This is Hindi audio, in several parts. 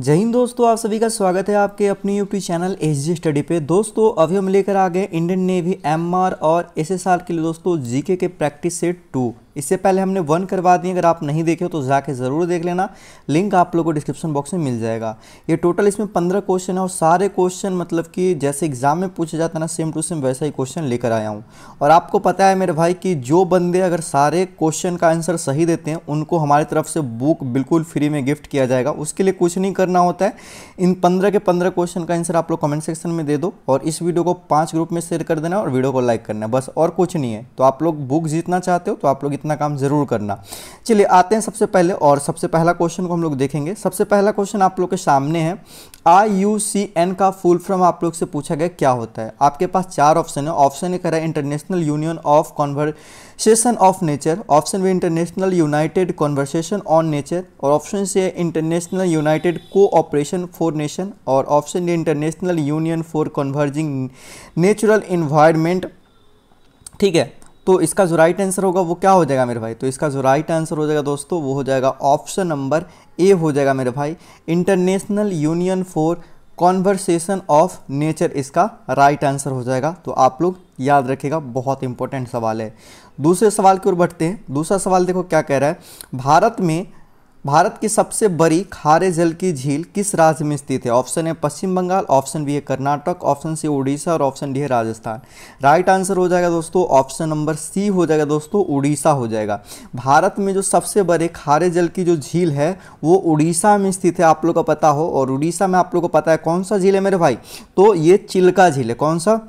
जय हिंद दोस्तों आप सभी का स्वागत है आपके अपने YouTube channel S G study पे दोस्तों अभी हम लेकर आ गए इंडियन नेवी एमआर और एसएसआर के लिए दोस्तों जीके के प्रैक्टिस सेट टू इससे पहले हमने वन करवा दिए अगर आप नहीं देखे हो तो जाके ज़रूर देख लेना लिंक आप लोग को डिस्क्रिप्शन बॉक्स में मिल जाएगा ये टोटल इसमें पंद्रह क्वेश्चन है और सारे क्वेश्चन मतलब कि जैसे एग्जाम में पूछा जाता है ना सेम टू सेम वैसा ही क्वेश्चन लेकर आया हूँ और आपको पता है मेरे भाई कि जो बंदे अगर सारे क्वेश्चन का आंसर सही देते हैं उनको हमारी तरफ से बुक बिल्कुल फ्री में गिफ्ट किया जाएगा उसके लिए कुछ नहीं करना होता है इन पंद्रह के पंद्रह क्वेश्चन का आंसर आप लोग कमेंट सेक्शन में दे दो और इस वीडियो को पाँच ग्रुप में शेयर कर देना और वीडियो को लाइक करना बस और कुछ नहीं है तो आप लोग बुक जीतना चाहते हो तो आप लोग इतना इतना काम ज़रूर करना चलिए आते हैं सबसे पहले और सबसे पहला क्वेश्चन को हम लोग देखेंगे सबसे पहला क्वेश्चन आप लोग के सामने है आई यू सी एन का फुल फॉर्म आप लोग से पूछा गया क्या होता है आपके पास चार ऑप्शन है ऑप्शन एक है international union of conversation of nature option B international united conversation on nature और ऑप्शन सी है international united cooperation for nation और option D international union for converging natural environment ठीक है तो इसका जो राइट आंसर होगा वो क्या हो जाएगा मेरे भाई तो इसका जो राइट आंसर हो जाएगा दोस्तों वो हो जाएगा ऑप्शन नंबर ए हो जाएगा मेरे भाई international union for conversation of nature इसका राइट आंसर हो जाएगा तो आप लोग याद रखेगा बहुत इंपॉर्टेंट सवाल है दूसरे सवाल की ओर बढ़ते हैं दूसरा सवाल देखो क्या कह रहा है भारत में भारत की सबसे बड़ी खारे जल की झील किस राज्य में स्थित है ऑप्शन है पश्चिम बंगाल ऑप्शन बी है कर्नाटक ऑप्शन सी उड़ीसा और ऑप्शन डी है राजस्थान राइट आंसर हो जाएगा दोस्तों ऑप्शन नंबर सी हो जाएगा दोस्तों उड़ीसा हो जाएगा भारत में जो सबसे बड़े खारे जल की जो झील है वो उड़ीसा में स्थित है आप लोग का पता हो और उड़ीसा में आप लोग को पता है कौन सा झील है मेरे भाई तो ये चिल्का झील है कौन सा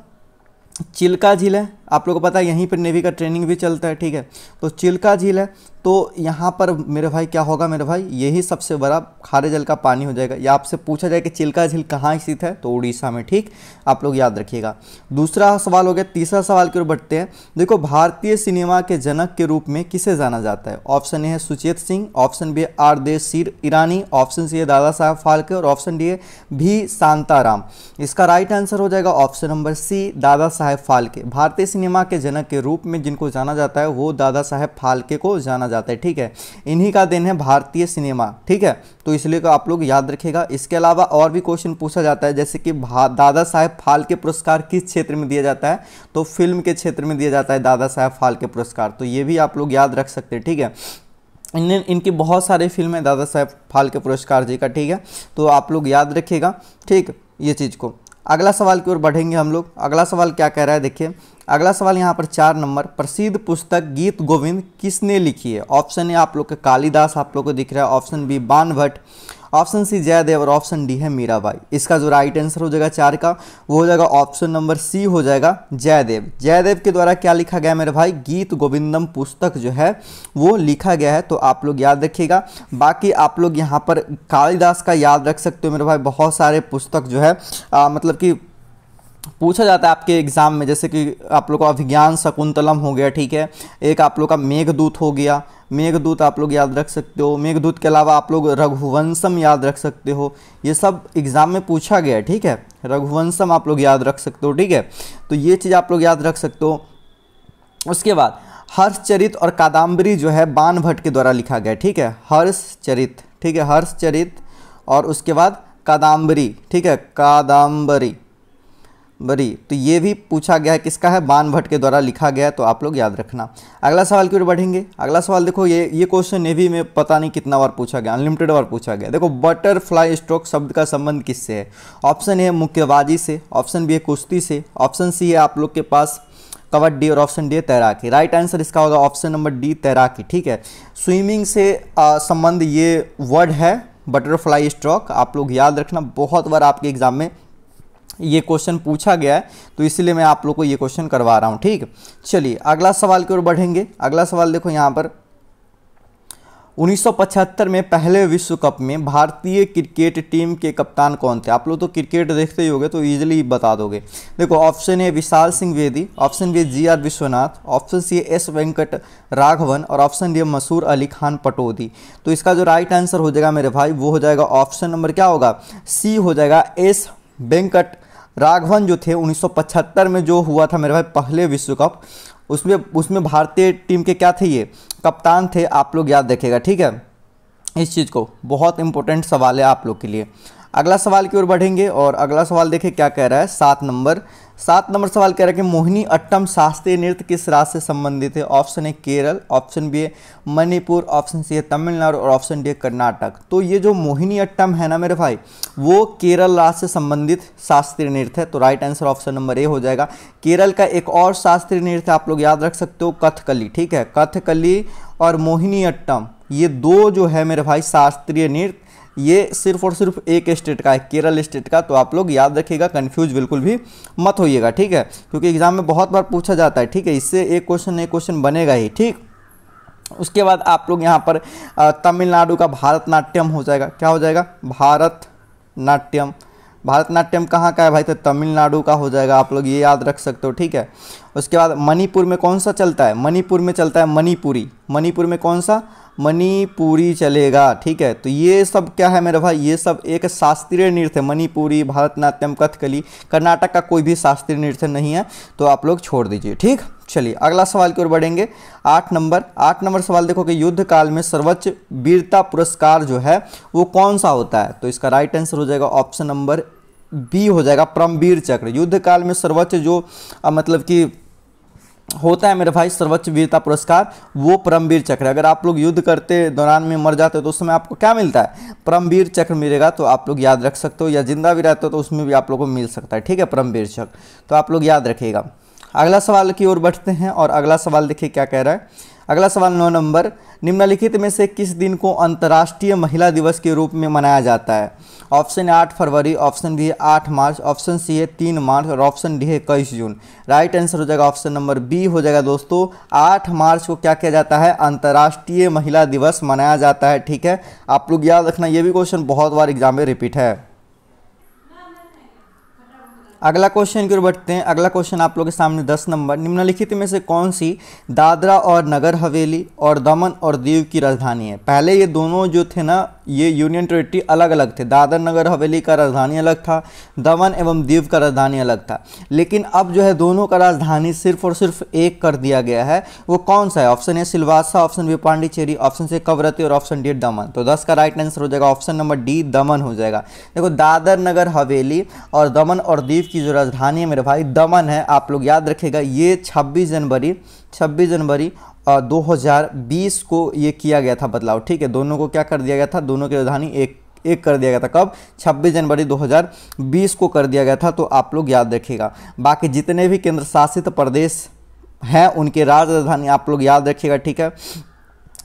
चिल्का झील है आप लोगों को पता है यहीं पर नेवी का ट्रेनिंग भी चलता है ठीक है तो चिल्का झील है तो यहाँ पर मेरे भाई क्या होगा मेरे भाई यही सबसे बड़ा खारे जल का पानी हो जाएगा या आपसे पूछा जाए कि चिल्का झील कहाँ स्थित है तो उड़ीसा में ठीक आप लोग याद रखिएगा दूसरा सवाल हो गया तीसरा सवाल की ओर बढ़ते हैं देखो भारतीय सिनेमा के जनक के रूप में किसे जाना जाता है ऑप्शन ए है Suchet Singh option B Ardeshir Irani option C है दादा साहब फाल्के और ऑप्शन डी है भी शांताराम इसका राइट आंसर हो जाएगा ऑप्शन नंबर सी दादा साहेब फाल्के भारतीय सिनेमा के जनक के रूप में जिनको जाना जाता है वो दादा साहेब फालके को जाना जाता है ठीक है इन्हीं का दिन है भारतीय सिनेमा ठीक है तो इसलिए तो आप लोग याद रखेगा इसके अलावा और भी क्वेश्चन पूछा जाता है जैसे कि दादा साहेब फालके पुरस्कार किस क्षेत्र में दिया जाता है तो फिल्म के क्षेत्र में दिया जाता है दादा साहेब फालके पुरस्कार तो ये भी आप लोग याद रख सकते हैं ठीक है इन इनकी बहुत सारी फिल्में दादा साहेब फालके पुरस्कार जी का ठीक है तो आप लोग याद रखिएगा ठीक ये चीज़ को अगला सवाल की ओर बढ़ेंगे हम लोग अगला सवाल क्या कह रहा है देखिए अगला सवाल यहाँ पर चार नंबर प्रसिद्ध पुस्तक गीत गोविंद किसने लिखी है ऑप्शन ए आप लोग का कालिदास आप लोग को दिख रहा है ऑप्शन बी बान भट्ट ऑप्शन सी जयदेव और ऑप्शन डी है मीराबाई इसका जो राइट आंसर हो जाएगा चार का वो हो जाएगा ऑप्शन नंबर सी हो जाएगा जयदेव जयदेव के द्वारा क्या लिखा गया मेरे भाई गीत गोविंदम पुस्तक जो है वो लिखा गया है तो आप लोग याद रखिएगा बाकी आप लोग यहाँ पर कालिदास का याद रख सकते हो मेरे भाई बहुत सारे पुस्तक जो है आ, मतलब कि पूछा जाता है आपके एग्ज़ाम में जैसे कि आप लोग का अभिज्ञान शकुंतलम हो गया ठीक है एक आप लोग का मेघदूत हो गया मेघदूत आप लोग याद रख सकते हो मेघदूत के अलावा आप लोग रघुवंशम याद रख सकते हो ये सब एग्ज़ाम में पूछा गया ठीक है रघुवंशम आप लोग याद रख सकते हो ठीक है तो ये चीज़ आप लोग याद रख सकते हो उसके बाद हर्षचरित और कादम्बरी जो है बान भट्ट के द्वारा लिखा गया ठीक है हर्षचरित ठीक है हर्षचरित और उसके बाद कादम्बरी ठीक है कादम्बरी बरी तो ये भी पूछा गया है किसका है बान भट्ट के द्वारा लिखा गया तो आप लोग याद रखना अगला सवाल की ओर बढ़ेंगे अगला सवाल देखो ये ये क्वेश्चन नेवी में पता नहीं कितना बार पूछा गया अनलिमिटेड बार पूछा गया देखो बटरफ्लाई स्ट्रोक शब्द का संबंध किससे है ऑप्शन ए है मुक्केबाजी से ऑप्शन बी है कुश्ती से ऑप्शन सी है आप लोग के पास कबड्डी और ऑप्शन डी है तैराकी राइट आंसर इसका होगा ऑप्शन नंबर डी तैराकी ठीक है स्विमिंग से संबंध ये वर्ड है बटरफ्लाई स्ट्रोक आप लोग याद रखना बहुत बार आपके एग्जाम में ये क्वेश्चन पूछा गया है तो इसलिए मैं आप लोग को ये क्वेश्चन करवा रहा हूँ ठीक चलिए अगला सवाल की ओर बढ़ेंगे अगला सवाल देखो यहाँ पर 1975 में पहले विश्व कप में भारतीय क्रिकेट टीम के कप्तान कौन थे आप लोग तो क्रिकेट देखते ही होगे तो ईजिली बता दोगे देखो option A Vishal Singh Vedi option B G R Vishwanath option C S Venkat Raghavan और ऑप्शन डी मसूर अली खान पटोदी तो इसका जो राइट आंसर हो जाएगा मेरे भाई वो हो जाएगा ऑप्शन नंबर क्या होगा सी हो जाएगा एस वेंकट राघवन जो थे 1975 में जो हुआ था मेरे भाई पहले विश्व कप उसमें उसमें भारतीय टीम के क्या थे ये कप्तान थे आप लोग याद देखेगा ठीक है इस चीज़ को बहुत इंपॉर्टेंट सवाल है आप लोग के लिए अगला सवाल की ओर बढ़ेंगे और अगला सवाल देखें क्या कह रहा है सात नंबर सात नंबर सवाल कह रहा है कि मोहिनी अट्टम शास्त्रीय नृत्य किस राज्य से संबंधित है ऑप्शन है केरल ऑप्शन बी है मणिपुर ऑप्शन सी है तमिलनाडु और ऑप्शन डी है कर्नाटक तो ये जो मोहिनी अट्टम है ना मेरे भाई वो केरल राज्य से संबंधित शास्त्रीय नृत्य है तो right answer option number A हो जाएगा केरल का एक और शास्त्रीय नृत्य आप लोग याद रख सकते हो कथकली ठीक है कथकली और मोहिनी अट्टम ये दो जो है मेरे भाई शास्त्रीय नृत्य ये सिर्फ और सिर्फ एक स्टेट का है केरल स्टेट का तो आप लोग याद रखिएगा कन्फ्यूज बिल्कुल भी मत होइएगा ठीक है क्योंकि एग्जाम में बहुत बार पूछा जाता है ठीक है इससे एक क्वेश्चन एक क्वेश्चन बनेगा ही ठीक उसके बाद आप लोग यहाँ पर तमिलनाडु का भारतनाट्यम हो जाएगा क्या हो जाएगा भारत नाट्यम भारतनाट्यम कहाँ का है भाई तो तमिलनाडु का हो जाएगा आप लोग ये याद रख सकते हो ठीक है उसके बाद मणिपुर में कौन सा चलता है मणिपुर में चलता है मणिपुरी मणिपुर में कौन सा मणिपुरी चलेगा ठीक है तो ये सब क्या है मेरे भाई ये सब एक शास्त्रीय नृत्य है मणिपुरी भरतनाट्यम कथकली कर्नाटक का कोई भी शास्त्रीय नृत्य नहीं है तो आप लोग छोड़ दीजिए ठीक चलिए अगला सवाल की ओर बढ़ेंगे आठ नंबर आठ नंबर सवाल देखो कि युद्ध काल में सर्वोच्च वीरता पुरस्कार जो है वो कौन सा होता है तो इसका राइट आंसर हो जाएगा ऑप्शन नंबर बी हो जाएगा परमवीर चक्र युद्ध काल में सर्वोच्च जो आ, मतलब कि होता है मेरे भाई सर्वोच्च वीरता पुरस्कार वो परमवीर चक्र अगर आप लोग युद्ध करते दौरान में मर जाते हो तो उस समय आपको क्या मिलता है परमवीर चक्र मिलेगा तो आप लोग याद रख सकते हो या जिंदा भी रहते हो तो उसमें भी आप लोग को मिल सकता है ठीक है परमवीर चक्र तो आप लोग याद रखिएगा अगला सवाल की ओर बढ़ते हैं और अगला सवाल देखिए क्या कह रहा है अगला सवाल नौ नंबर निम्नलिखित में से किस दिन को अंतर्राष्ट्रीय महिला दिवस के रूप में मनाया जाता है ऑप्शन आठ फरवरी ऑप्शन बी आठ मार्च ऑप्शन सी है तीन मार्च और ऑप्शन डी है इक्कीस जून राइट आंसर हो जाएगा ऑप्शन नंबर बी हो जाएगा दोस्तों आठ मार्च को क्या किया जाता है अंतर्राष्ट्रीय महिला दिवस मनाया जाता है ठीक है आप लोग याद रखना ये भी क्वेश्चन बहुत बार एग्जाम में रिपीट है अगला क्वेश्चन की ओर बढ़ते हैं अगला क्वेश्चन आप लोगों के सामने दस नंबर निम्नलिखित में से कौन सी दादरा और नगर हवेली और दमन और दीव की राजधानी है पहले ये दोनों जो थे ना ये यूनियन टेरेटरी अलग अलग थे दादर नगर हवेली का राजधानी अलग था दमन एवं दीव का राजधानी अलग था लेकिन अब जो है दोनों का राजधानी सिर्फ और सिर्फ एक कर दिया गया है वो कौन सा है option A Silvassa option B Pondicherry option C Kavaratti और ऑप्शन डी दमन तो दस का राइट आंसर हो जाएगा ऑप्शन नंबर डी दमन हो जाएगा देखो दादर नगर हवेली और दमन और दीव की जो राजधानी है मेरे भाई दमन है आप लोग याद रखेगा ये छब्बीस जनवरी छब्बीस जनवरी 2020 को ये किया गया था बदलाव ठीक है दोनों को क्या कर दिया गया था दोनों की राजधानी एक एक कर दिया गया था कब 26 जनवरी 2020 को कर दिया गया था तो आप लोग याद रखिएगा बाकी जितने भी केंद्र शासित प्रदेश हैं उनके राजधानी आप लोग याद रखिएगा ठीक है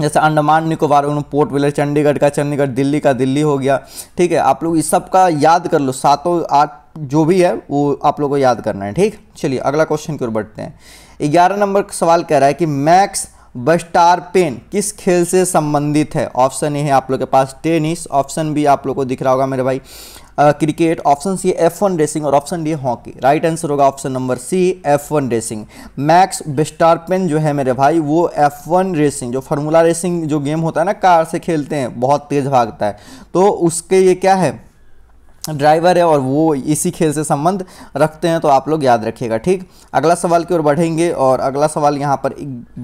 जैसे अंडमान निकोबार उन्होंने पोर्ट विलर चंडीगढ़ का चंडीगढ़ दिल्ली का दिल्ली हो गया ठीक है आप लोग इस सब का याद कर लो सातों आठ जो भी है वो आप लोग को याद करना है ठीक चलिए अगला क्वेश्चन की ओर बढ़ते हैं ग्यारह नंबर सवाल कह रहा है कि मैक्स बस्टार पेन किस खेल से संबंधित है ऑप्शन ए है आप लोग के पास टेनिस ऑप्शन बी आप लोग को दिख रहा होगा मेरे भाई cricket option C F one racing और option D hockey right answer होगा option number C F one racing Max Verstappen जो है मेरे भाई वो एफ वन रेसिंग जो फार्मूला रेसिंग जो गेम होता है ना कार से खेलते हैं बहुत तेज़ भागता है तो उसके ये क्या है ड्राइवर है और वो इसी खेल से संबंध रखते हैं तो आप लोग याद रखिएगा ठीक अगला सवाल की ओर बढ़ेंगे और अगला सवाल यहाँ पर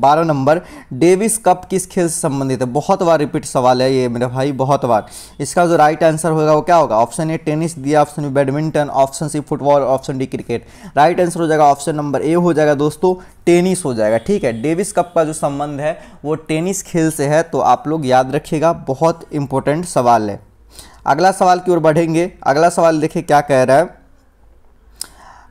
बारह नंबर डेविस कप किस खेल से संबंधित है बहुत बार रिपीट सवाल है ये मेरे भाई बहुत बार इसका जो राइट आंसर होगा वो क्या होगा ऑप्शन ए टेनिस दिया option B badminton option C football option D cricket right answer हो जाएगा ऑप्शन नंबर ए हो जाएगा दोस्तों टेनिस हो जाएगा ठीक है डेविस कप का जो संबंध है वो टेनिस खेल से है तो आप लोग याद रखिएगा बहुत इंपॉर्टेंट सवाल है अगला सवाल की ओर बढ़ेंगे अगला सवाल देखिए क्या कह रहा है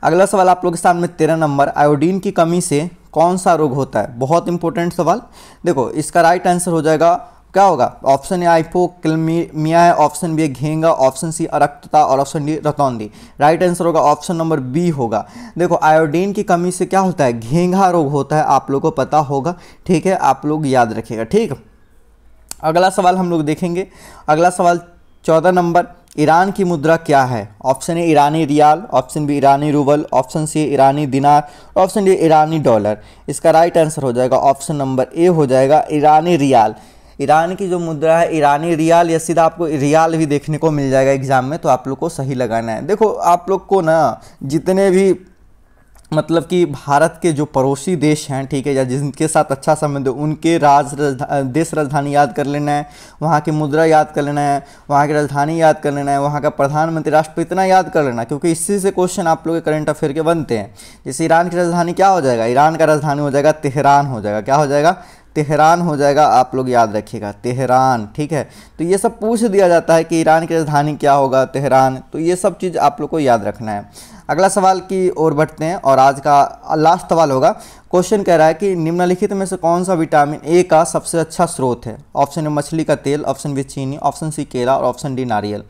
अगला सवाल आप लोग के सामने तेरह नंबर आयोडीन की कमी से कौन सा रोग होता है बहुत इंपॉर्टेंट सवाल देखो इसका राइट आंसर हो जाएगा क्या होगा ऑप्शन ए आइपोक्लेमिया है ऑप्शन बी घेंगा ऑप्शन सी अरक्तता और ऑप्शन डी रतौंदी राइट आंसर होगा ऑप्शन नंबर बी होगा देखो आयोडीन की कमी से क्या होता है घेंगा रोग होता है आप लोगों को पता होगा ठीक है आप लोग याद रखिएगा ठीक अगला सवाल हम लोग देखेंगे अगला सवाल चौदह नंबर ईरान की मुद्रा क्या है ऑप्शन ए ईरानी रियाल ऑप्शन बी ईरानी रूबल ऑप्शन सी ईरानी दिनार ऑप्शन डी ईरानी डॉलर इसका राइट आंसर हो जाएगा ऑप्शन नंबर ए हो जाएगा ईरानी रियाल ईरान की जो मुद्रा है ईरानी रियाल या सीधा आपको रियाल भी देखने को मिल जाएगा एग्जाम में तो आप लोग को सही लगाना है देखो आप लोग को ना जितने भी मतलब कि भारत के जो पड़ोसी देश हैं ठीक है या जिनके साथ अच्छा संबंध है उनके राज देश राजधानी याद कर लेना है वहाँ की मुद्रा याद कर लेना है वहाँ की राजधानी याद कर लेना है वहाँ का प्रधानमंत्री राष्ट्रपति इतना याद कर लेना क्योंकि इसी से क्वेश्चन आप लोग के करंट अफेयर के बनते हैं जैसे ईरान की राजधानी क्या हो जाएगा ईरान का राजधानी हो जाएगा तेहरान हो जाएगा क्या हो जाएगा तेहरान हो जाएगा आप लोग याद रखिएगा तेहरान ठीक है तो ये सब पूछ दिया जाता है कि ईरान की राजधानी क्या होगा तेहरान तो ये सब चीज़ आप लोग को याद रखना है अगला सवाल की ओर बढ़ते हैं और आज का लास्ट सवाल होगा क्वेश्चन कह रहा है कि निम्नलिखित में से कौन सा विटामिन ए का सबसे अच्छा स्रोत है ऑप्शन ए मछली का तेल ऑप्शन बी चीनी ऑप्शन सी केला और ऑप्शन डी नारियल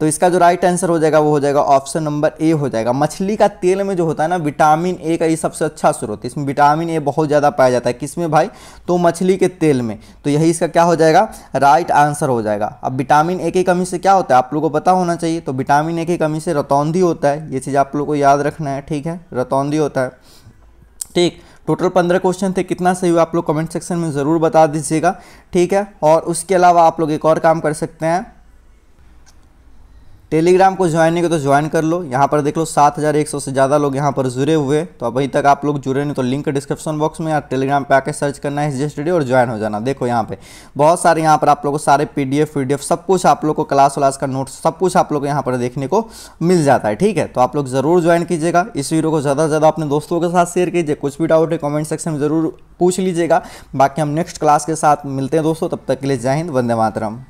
तो इसका जो राइट आंसर हो जाएगा वो हो जाएगा ऑप्शन नंबर ए हो जाएगा मछली का तेल में जो होता है ना विटामिन ए का ये सबसे अच्छा स्रोत है इसमें विटामिन ए बहुत ज़्यादा पाया जाता है किस में भाई तो मछली के तेल में तो यही इसका क्या हो जाएगा राइट आंसर हो जाएगा अब विटामिन ए की कमी से क्या होता है आप लोग को पता होना चाहिए तो विटामिन ए की कमी से रतौंधी होता है ये चीज़ आप लोग को याद रखना है ठीक है रतौंधी होता है ठीक टोटल पंद्रह क्वेश्चन थे कितना सही हुआ आप लोग कमेंट सेक्शन में ज़रूर बता दीजिएगा ठीक है और उसके अलावा आप लोग एक और काम कर सकते हैं टेलीग्राम को ज्वाइन नहीं कर तो ज्वाइन कर लो यहाँ पर देख लो सात हज़ार एक सौ से ज़्यादा लोग यहाँ पर जुड़े हुए तो अभी तक आप लोग जुड़े नहीं तो लिंक डिस्क्रिप्शन बॉक्स में या टेलीग्राम पे आके सर्च करना है एस और ज्वाइन हो जाना देखो यहाँ पे बहुत सारे यहाँ पर आप लोगों को सारे पी डी सब कुछ आप लोग को क्लास व्लास का नोट सब कुछ आप लोग यहाँ पर देखने को मिल जाता है ठीक है तो आप लोग ज़रूर ज्वाइन कीजिएगा इस वीडियो को ज़्यादा से ज़्यादा अपने दोस्तों के साथ शेयर कीजिए कुछ भी डाउट है कॉमेंट सेक्शन में ज़रूर पूछ लीजिएगा बाकी हम नेक्स्ट क्लास के साथ मिलते हैं दोस्तों तब तक के लिए जय हिंद वंदे मातरम